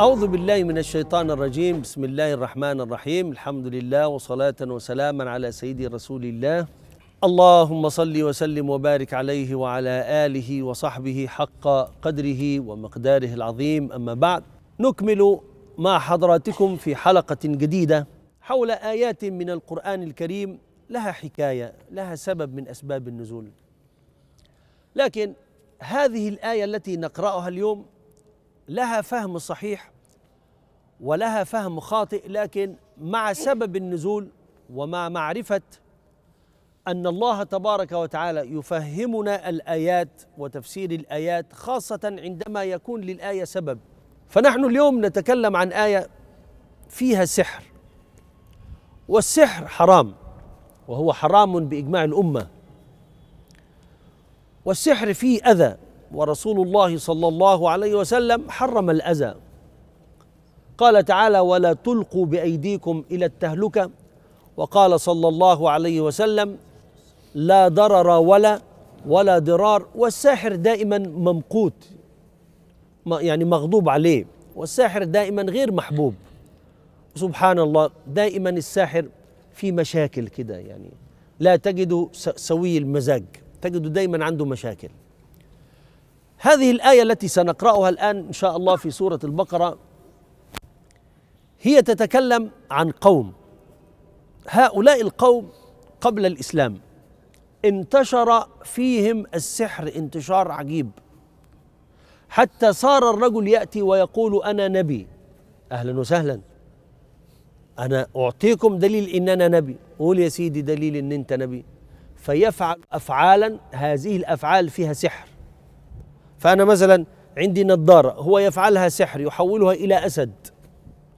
أعوذ بالله من الشيطان الرجيم بسم الله الرحمن الرحيم الحمد لله وصلاة وسلاما على سيدي رسول الله اللهم صل وسلم وبارك عليه وعلى آله وصحبه حق قدره ومقداره العظيم أما بعد نكمل مع حضراتكم في حلقة جديدة حول آيات من القرآن الكريم لها حكاية لها سبب من أسباب النزول لكن هذه الآية التي نقرأها اليوم لها فهم صحيح ولها فهم خاطئ لكن مع سبب النزول ومع معرفه ان الله تبارك وتعالى يفهمنا الايات وتفسير الايات خاصه عندما يكون للايه سبب فنحن اليوم نتكلم عن ايه فيها سحر والسحر حرام وهو حرام باجماع الامه والسحر فيه اذى ورسول الله صلى الله عليه وسلم حرم الاذى قال تعالى ولا تلقوا بايديكم الى التهلكه وقال صلى الله عليه وسلم لا ضرر ولا ولا ضرار والساحر دائما ممقوت يعني مغضوب عليه والساحر دائما غير محبوب سبحان الله دائما الساحر في مشاكل كده يعني لا تجد سوي المزاج تجد دائما عنده مشاكل هذه الآية التي سنقرأها الآن إن شاء الله في سورة البقرة هي تتكلم عن قوم هؤلاء القوم قبل الإسلام انتشر فيهم السحر انتشار عجيب حتى صار الرجل يأتي ويقول أنا نبي أهلا وسهلا أنا أعطيكم دليل إن أنا نبي قول يا سيدي دليل إن أنت نبي فيفعل أفعالا هذه الأفعال فيها سحر فأنا مثلا عندي نظارة هو يفعلها سحر يحولها إلى أسد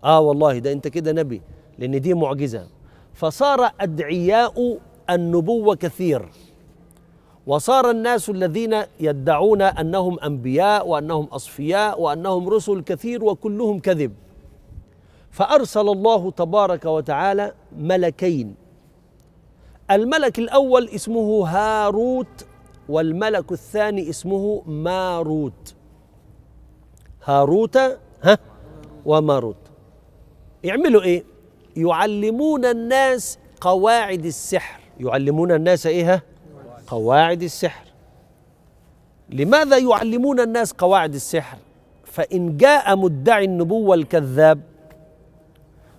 آه والله ده أنت كده نبي لأن دي معجزة فصار أدعياء النبوة كثير وصار الناس الذين يدعون أنهم أنبياء وأنهم أصفياء وأنهم رسل كثير وكلهم كذب فأرسل الله تبارك وتعالى ملكين الملك الأول اسمه هاروت والملك الثاني اسمه ماروت هاروت ها وماروت يعملوا ايه يعلمون الناس قواعد السحر يعلمون الناس ايه ها قواعد السحر لماذا يعلمون الناس قواعد السحر فان جاء مدعي النبوه الكذاب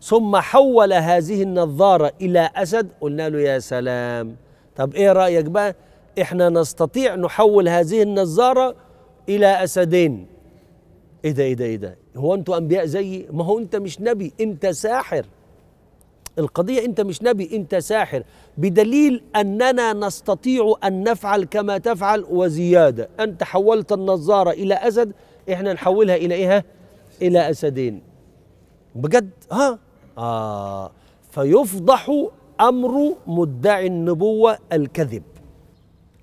ثم حول هذه النظاره الى اسد قلنا له يا سلام طب ايه رايك بقى احنا نستطيع نحول هذه النظاره الى اسدين ايه ده ايه ده ايه ده هو انتوا انبياء زيي ما هو انت مش نبي انت ساحر القضيه انت مش نبي انت ساحر بدليل اننا نستطيع ان نفعل كما تفعل وزياده انت حولت النظاره الى اسد احنا نحولها الى ايه الى اسدين بجد ها اه فيفضح امر مدعي النبوه الكذب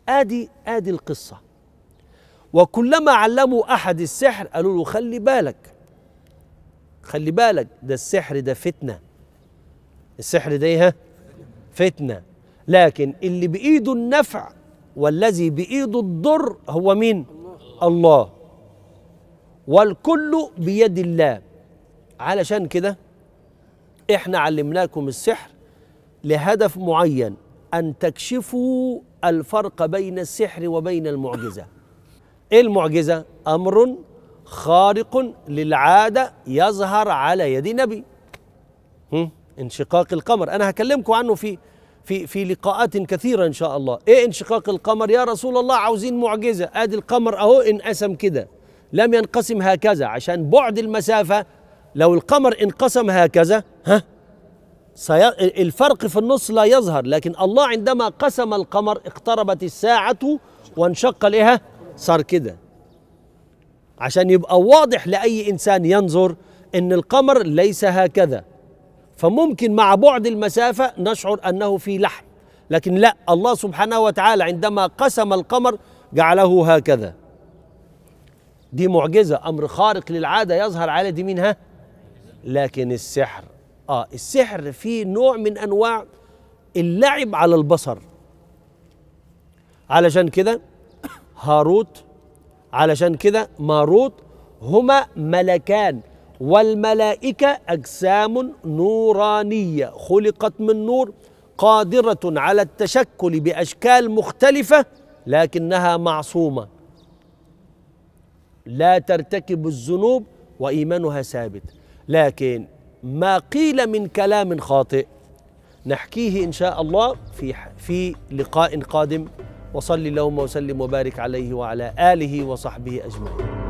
ادي ادي القصه وكلما علموا احد السحر قالوا له خلي بالك خلي بالك ده السحر ده فتنه السحر ده ايه فتنه لكن اللي بايده النفع والذي بايده الضر هو مين الله والكل بيد الله علشان كده احنا علمناكم السحر لهدف معين أن تكشفوا الفرق بين السحر وبين المعجزة إيه المعجزة؟ أمر خارق للعادة يظهر على يد نبي انشقاق القمر أنا هكلمكم عنه في في في لقاءات كثيرة إن شاء الله إيه انشقاق القمر يا رسول الله عاوزين معجزة آدي القمر أهو انقسم كده لم ينقسم هكذا عشان بعد المسافة لو القمر انقسم هكذا ها الفرق في النص لا يظهر لكن الله عندما قسم القمر اقتربت الساعة وانشق لها صار كده عشان يبقى واضح لأي إنسان ينظر إن القمر ليس هكذا فممكن مع بعد المسافة نشعر أنه في لحم لكن لا الله سبحانه وتعالى عندما قسم القمر جعله هكذا دي معجزة أمر خارق للعادة يظهر على دي منها لكن السحر اه السحر فيه نوع من انواع اللعب على البصر علشان كده هاروت علشان كده ماروت هما ملكان والملائكة أجسام نورانية خلقت من نور قادرة على التشكل بأشكال مختلفة لكنها معصومة لا ترتكب الذنوب وإيمانها ثابت لكن ما قيل من كلام خاطئ نحكيه ان شاء الله في في لقاء قادم وصلي اللهم وسلم وبارك عليه وعلى اله وصحبه اجمعين